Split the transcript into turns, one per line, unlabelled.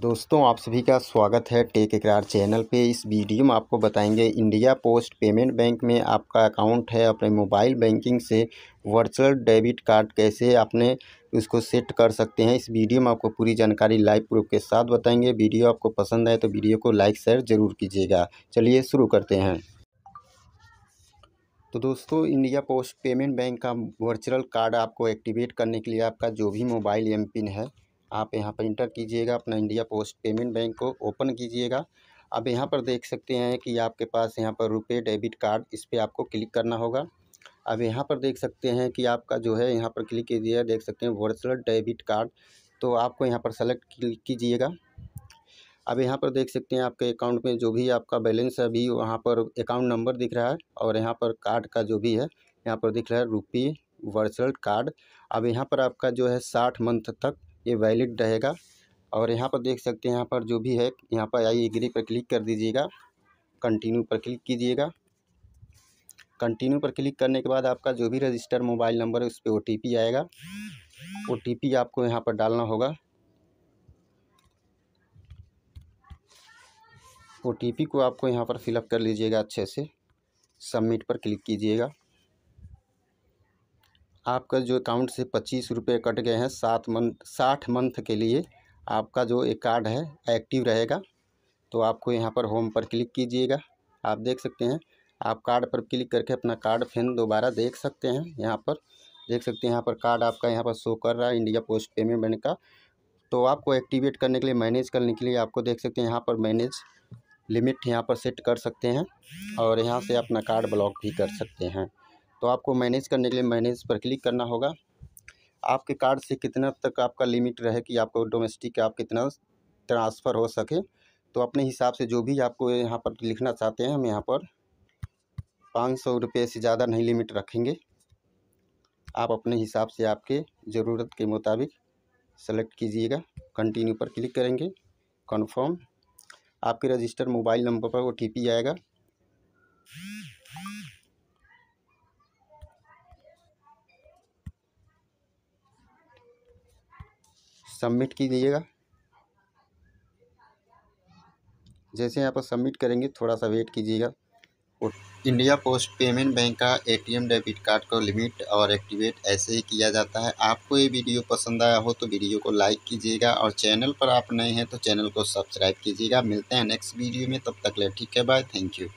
दोस्तों आप सभी का स्वागत है टेक इकरार चैनल पे इस वीडियो में आपको बताएंगे इंडिया पोस्ट पेमेंट बैंक में आपका अकाउंट है अपने मोबाइल बैंकिंग से वर्चुअल डेबिट कार्ड कैसे आपने उसको सेट कर सकते हैं इस वीडियो में आपको पूरी जानकारी लाइव प्रूफ के साथ बताएंगे वीडियो आपको पसंद आए तो वीडियो को लाइक शेयर ज़रूर कीजिएगा चलिए शुरू करते हैं तो दोस्तों इंडिया पोस्ट पेमेंट बैंक का वर्चुअल कार्ड आपको एक्टिवेट करने के लिए आपका जो भी मोबाइल एम है आप यहाँ पर इंटर कीजिएगा अपना इंडिया पोस्ट पेमेंट बैंक को ओपन कीजिएगा अब यहाँ पर देख सकते हैं कि आपके पास यहाँ पर रुपये डेबिट कार्ड इस पर आपको क्लिक करना होगा अब यहाँ पर देख सकते हैं कि आपका जो है यहाँ पर क्लिक कीजिएगा देख सकते हैं वर्चुअल डेबिट कार्ड तो आपको यहाँ पर सेलेक्ट कीजिएगा अब यहाँ पर देख सकते हैं आपके अकाउंट में जो भी आपका बैलेंस है अभी वहाँ पर अकाउंट नंबर दिख रहा है और यहाँ पर कार्ड का जो भी है यहाँ पर दिख रहा है रुपये वर्चुअल कार्ड अब यहाँ पर आपका जो है साठ मंथ तक ये वैलिड रहेगा और यहाँ पर देख सकते हैं यहाँ पर जो भी है यहाँ पर आई एग्री पर क्लिक कर दीजिएगा कंटिन्यू पर क्लिक कीजिएगा कंटिन्यू पर क्लिक करने के बाद आपका जो भी रजिस्टर मोबाइल नंबर है उस पर ओ आएगा ओ आपको यहाँ पर डालना होगा ओ को आपको यहाँ पर फिलअप कर लीजिएगा अच्छे से सबमिट पर क्लिक कीजिएगा आपका जो अकाउंट से पच्चीस रुपये कट गए हैं सात मंथ साठ मंथ के लिए आपका जो एक कार्ड है एक्टिव रहेगा तो आपको यहाँ पर होम पर क्लिक कीजिएगा आप देख सकते हैं आप कार्ड पर क्लिक करके अपना कार्ड फिर दोबारा देख सकते हैं यहाँ पर देख सकते हैं यहाँ पर कार्ड आपका यहाँ पर शो कर रहा है इंडिया पोस्ट पेमेंट बैंक का तो आपको एक्टिवेट करने के लिए मैनेज करने के लिए आपको देख सकते हैं यहाँ पर मैनेज लिमिट यहाँ पर सेट कर सकते हैं और यहाँ से अपना कार्ड ब्लॉक भी कर सकते हैं तो आपको मैनेज करने के लिए मैनेज पर क्लिक करना होगा आपके कार्ड से कितना तक आपका लिमिट रहे कि आपको डोमेस्टिक आप कितना ट्रांसफ़र हो सके तो अपने हिसाब से जो भी आपको यहाँ पर लिखना चाहते हैं हम यहाँ पर पाँच सौ रुपये से ज़्यादा नहीं लिमिट रखेंगे आप अपने हिसाब से आपके ज़रूरत के मुताबिक सेलेक्ट कीजिएगा कंटिन्यू पर क्लिक करेंगे कन्फर्म आपके रजिस्टर मोबाइल नंबर पर ओ आएगा सबमिट कीजिएगा जैसे यहाँ पर सबमिट करेंगे थोड़ा सा वेट कीजिएगा इंडिया पोस्ट पेमेंट बैंक का एटीएम डेबिट कार्ड को लिमिट और एक्टिवेट ऐसे ही किया जाता है आपको ये वीडियो पसंद आया हो तो वीडियो को लाइक कीजिएगा और चैनल पर आप नए हैं तो चैनल को सब्सक्राइब कीजिएगा मिलते हैं नेक्स्ट वीडियो में तब तक ले ठीक है बाय थैंक यू